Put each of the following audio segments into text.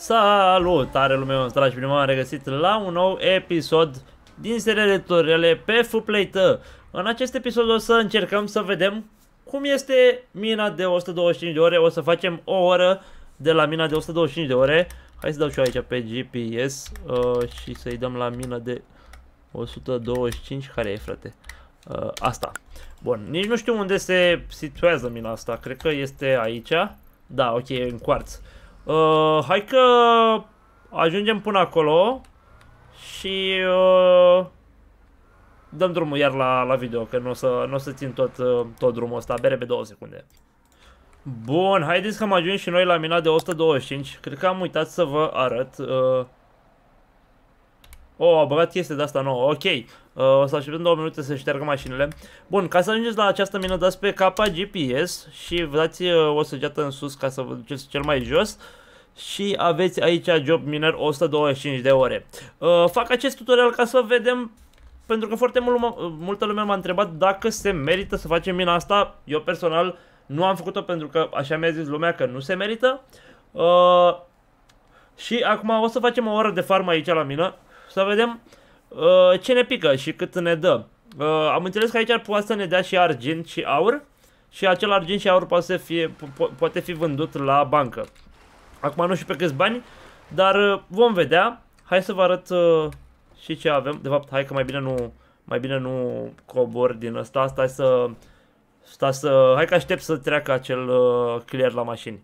Salutare lumea, dragi bine m-am regăsit la un nou episod din seria de tutoriale pe Fuplate. În acest episod o să încercăm să vedem cum este mina de 125 de ore. O să facem o oră de la mina de 125 de ore. Hai să dau și eu aici pe GPS uh, și să-i dăm la mina de 125. Care e, frate? Uh, asta. Bun, nici nu știu unde se situează mina asta. Cred că este aici. Da, ok, în cuarț. Uh, Uh, hai că ajungem până acolo și uh, dăm drumul iar la, la video, că nu o să, nu o să țin tot, uh, tot drumul ăsta, bere pe două secunde. Bun, haideți că am ajuns și noi la mina de 125. Cred că am uitat să vă arăt. Uh... Oh, a băgat chestia de asta nouă. Ok, uh, o să așteptăm două minute să șteargă mașinile. Bun, ca să ajungeți la această mină, dați pe capa GPS și vă dați uh, o săgeată în sus ca să vă duceți cel mai jos. Uh, și aveți aici job miner 125 de ore. Uh, fac acest tutorial ca să vedem pentru că foarte mult, uh, multă lume m-a întrebat dacă se merită să facem mina asta. Eu personal nu am făcut-o pentru că așa mi-a zis lumea că nu se merită. Uh, și acum o să facem o oră de farm aici la mină să vedem uh, ce ne pică și cât ne dă. Uh, am înțeles că aici ar putea să ne dea și argint și aur și acel argint și aur poate, să fie, po poate fi vândut la bancă. Acum nu știu pe câți bani, dar uh, vom vedea. Hai să vă arăt uh, și ce avem. De fapt, hai că mai bine nu, mai bine nu cobor din asta. Asta să, stai să, hai că aștept să treacă acel uh, clear la mașini.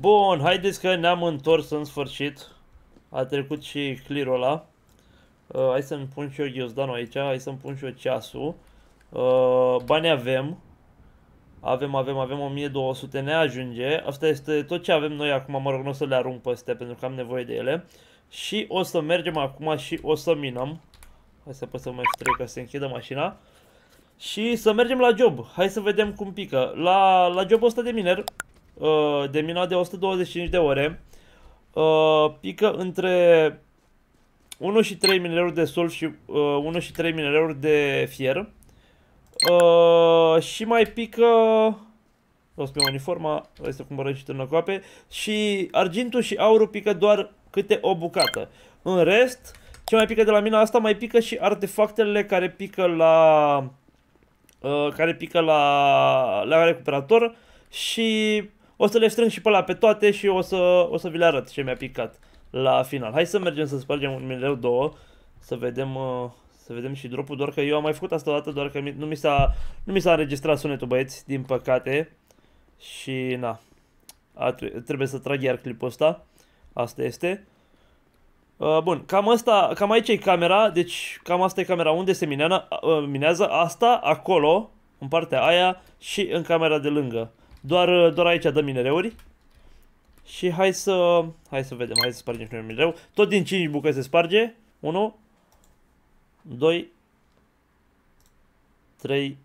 Bun, haideți că ne-am întors în sfârșit. A trecut și clear-ul ăla. Uh, hai să-mi pun și eu ghiozdanul aici, hai să-mi pun și eu ceasul. Uh, bani avem. Avem, avem, avem 1200, ne ajunge. Asta este tot ce avem noi acum, mă rog, nu o să le arunc pe astea pentru că am nevoie de ele. Și o să mergem acum și o să minăm. Hai să păsăm F3 ca să închidă mașina. Și să mergem la job. Hai să vedem cum pică. La, la jobul ăsta de miner, uh, de mina de 125 de ore, uh, pică între 1 și 3 minereuri de sulf și 1 uh, și 3 minereuri de fier. Uh, și mai pică... O să uniforma, hai să cumpără și în coape. Și argintul și aurul pică doar câte o bucată. În rest, ce mai pică de la mine asta, mai pică și artefactele care pică la... Uh, care pică la, la recuperator și o să le strâng și pe la pe toate și o să, o să vi le arăt ce mi-a picat la final. Hai să mergem să spargem un milion două, să vedem... Uh, să vedem și dropul, doar că eu am mai făcut asta o dată, doar că nu mi s-a nu mi s-a înregistrat sunetul, băieți, din păcate. Și na. trebuie să trag iar clipul ăsta. Asta este. Uh, bun, cam asta, cam aici e camera, deci cam asta e camera unde se minează? uh, minează, asta, acolo, în partea aia și în camera de lângă. Doar, doar aici dă minereuri. Și hai să, hai să vedem, hai să spargem și noi un minereu. Tot din 5 bucăți se sparge, 1, 2, 3,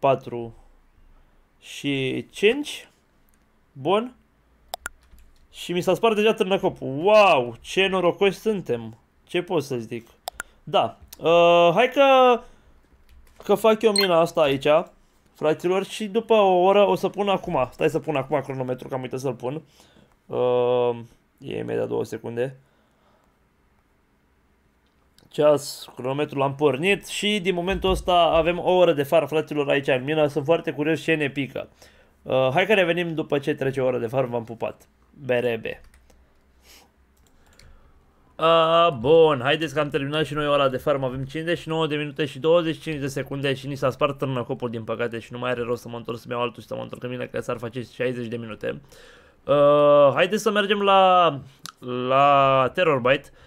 4 și 5. Bun. Și mi s-a spart deja târnăcopul. Wow, ce norocoși suntem. Ce pot să zic? Da. Uh, hai că, că fac eu mina asta aici, fraților, și după o oră o să pun acum. Stai să pun acum cronometru, că am uitat să-l pun. Uh, e imediat două secunde ceas, cronometrul l-am pornit și din momentul ăsta avem o oră de far, fraților, aici în mina. Sunt foarte curios ce ne pică. Uh, hai că revenim după ce trece o oră de far, v-am pupat. BRB. Uh, ah, bun, haideți că am terminat și noi ora de farm, avem 59 de minute și 25 de secunde și ni s-a spart copul din păcate și nu mai are rost să mă întorc să-mi iau altul și să mă întorc în mine că s-ar face 60 de minute. Uh, haideți să mergem la, la Terrorbyte. Uh,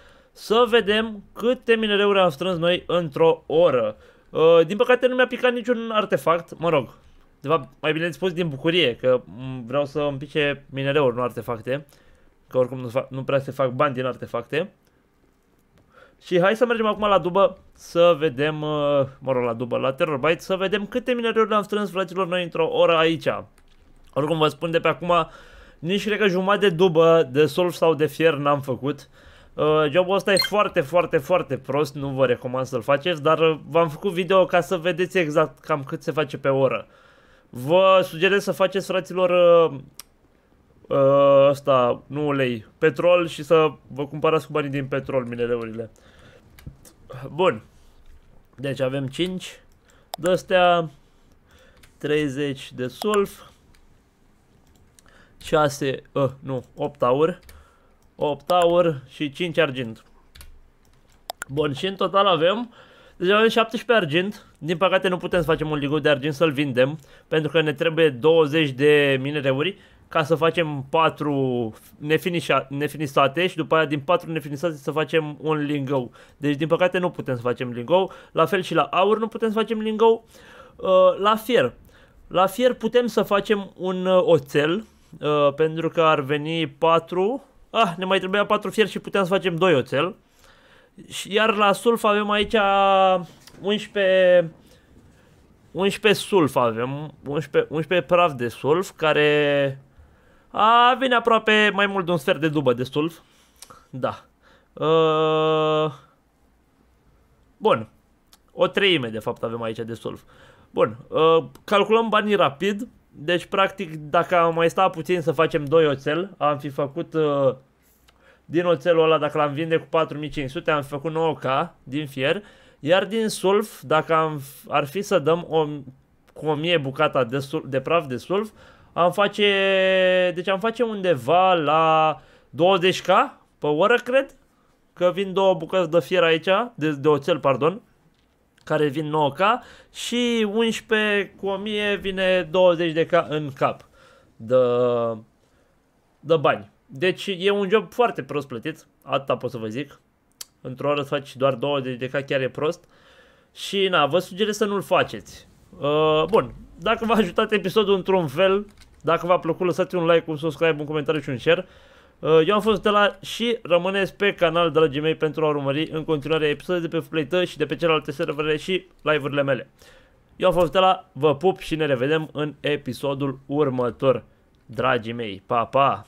să vedem câte minereuri am strâns noi într-o oră. Uh, din păcate nu mi-a picat niciun artefact, mă rog, de fapt, mai bine spus din bucurie, că mm, vreau să îmi pice minereuri, nu artefacte, că oricum nu, fac, nu prea se fac bani din artefacte. Și hai să mergem acum la dubă să vedem, uh, mă rog, la dubă, la terror Byte, să vedem câte minereuri am strâns, fraților, noi într-o oră aici. Oricum vă spun de pe acum, nici cred că jumătate de dubă de solf sau de fier n-am făcut. Uh, Uh, jobul ăsta e foarte, foarte, foarte prost, nu vă recomand să-l faceți, dar uh, v-am făcut video ca să vedeți exact cam cât se face pe oră. Vă sugerez să faceți, fraților, uh, ăsta, nu ulei, petrol și să vă cumpărați cu banii din petrol minereurile. Bun. Deci avem 5 de astea, 30 de sulf, 6, uh, nu, 8 aur, 8 aur și 5 argint. Bun, și în total avem deci avem 17 argint, din păcate nu putem să facem un ligou de argint să-l vindem, pentru că ne trebuie 20 de minereuri ca să facem 4 nefinisate și după aia din 4 nefinisate să facem un lingou. Deci din păcate nu putem să facem lingou, la fel și la aur nu putem să facem lingou, uh, la fier. La fier putem să facem un uh, oțel, uh, pentru că ar veni 4, Ah, ne mai trebuia patru fier și puteam să facem doi oțel. Iar la sulf avem aici 11 11 sulf avem, 11, 11 praf de sulf, care a, vine aproape mai mult de un sfert de dubă de sulf. Da. Uh, bun. O treime, de fapt, avem aici de sulf. Bun. Uh, calculăm banii rapid. Deci, practic, dacă am mai stat puțin să facem 2 oțel, am fi făcut uh, din oțelul ăla, dacă l-am vinde cu 4500, am fi făcut 9K din fier, iar din sulf, dacă am, ar fi să dăm o, cu 1000 bucata de, sulf, de praf de sulf, am face, deci am face undeva la 20K pe oră, cred, că vin două bucăți de fier aici, de, de oțel, pardon, care vin 9K și 11 cu 1000 vine 20 de K în cap de, de bani. Deci e un job foarte prost plătit, atâta pot să vă zic. Într-o oră faci doar 20 de K, chiar e prost. Și na, vă sugerez să nu-l faceți. Uh, bun, dacă v-a ajutat episodul într-un fel, dacă v-a plăcut, lăsați un like, un subscribe, un comentariu și un share. Uh, eu am fost de la și rămâneți pe canal, dragii mei, pentru a urmări în continuare episoade de pe Playtă și de pe celelalte servere și live-urile mele. Eu am fost de la, vă pup și ne revedem în episodul următor. Dragii mei, pa, pa!